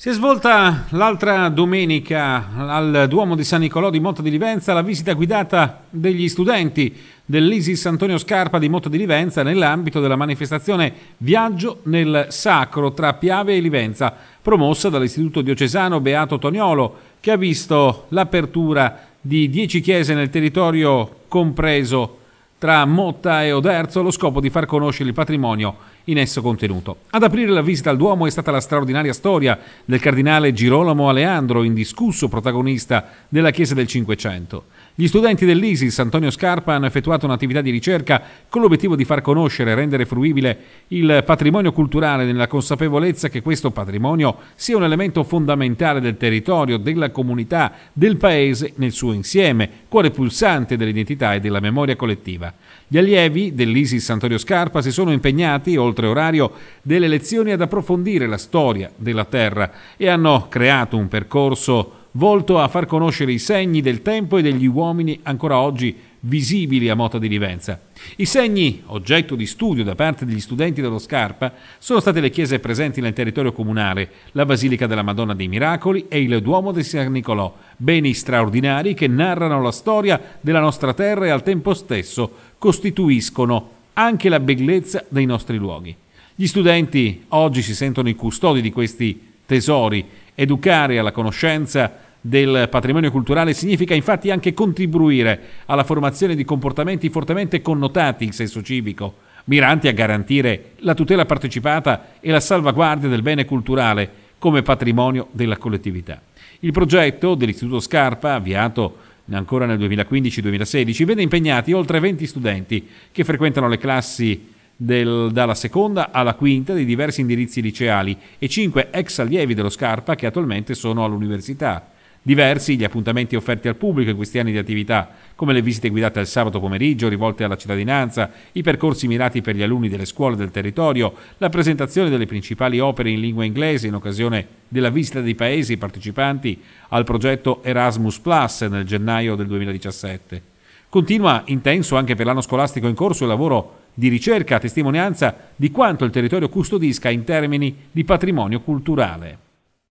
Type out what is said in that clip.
Si è svolta l'altra domenica al Duomo di San Nicolò di Motta di Livenza la visita guidata degli studenti dell'Isis Antonio Scarpa di Motta di Livenza nell'ambito della manifestazione Viaggio nel Sacro tra Piave e Livenza, promossa dall'Istituto Diocesano Beato Toniolo, che ha visto l'apertura di dieci chiese nel territorio compreso tra Motta e Oderzo allo scopo di far conoscere il patrimonio in esso contenuto. Ad aprire la visita al Duomo è stata la straordinaria storia del cardinale Girolamo Aleandro, indiscusso protagonista della Chiesa del Cinquecento. Gli studenti dell'ISIS, Antonio Scarpa, hanno effettuato un'attività di ricerca con l'obiettivo di far conoscere e rendere fruibile il patrimonio culturale nella consapevolezza che questo patrimonio sia un elemento fondamentale del territorio, della comunità, del paese nel suo insieme, cuore pulsante dell'identità e della memoria collettiva. Scarpa. Gli allievi dell'Isis Santorio Scarpa si sono impegnati, oltre orario delle lezioni, ad approfondire la storia della terra e hanno creato un percorso volto a far conoscere i segni del tempo e degli uomini ancora oggi visibili a Moto di Livenza. I segni, oggetto di studio da parte degli studenti dello Scarpa, sono state le chiese presenti nel territorio comunale, la Basilica della Madonna dei Miracoli e il Duomo di San Nicolò, beni straordinari che narrano la storia della nostra terra e al tempo stesso costituiscono anche la bellezza dei nostri luoghi. Gli studenti oggi si sentono i custodi di questi tesori, educare alla conoscenza del patrimonio culturale significa infatti anche contribuire alla formazione di comportamenti fortemente connotati in senso civico, miranti a garantire la tutela partecipata e la salvaguardia del bene culturale come patrimonio della collettività. Il progetto dell'Istituto Scarpa, avviato ancora nel 2015-2016, vede impegnati oltre 20 studenti che frequentano le classi del, dalla seconda alla quinta dei diversi indirizzi liceali e 5 ex allievi dello Scarpa che attualmente sono all'università diversi gli appuntamenti offerti al pubblico in questi anni di attività, come le visite guidate al sabato pomeriggio rivolte alla cittadinanza, i percorsi mirati per gli alunni delle scuole del territorio, la presentazione delle principali opere in lingua inglese in occasione della visita dei paesi partecipanti al progetto Erasmus Plus nel gennaio del 2017. Continua intenso anche per l'anno scolastico in corso il lavoro di ricerca a testimonianza di quanto il territorio custodisca in termini di patrimonio culturale.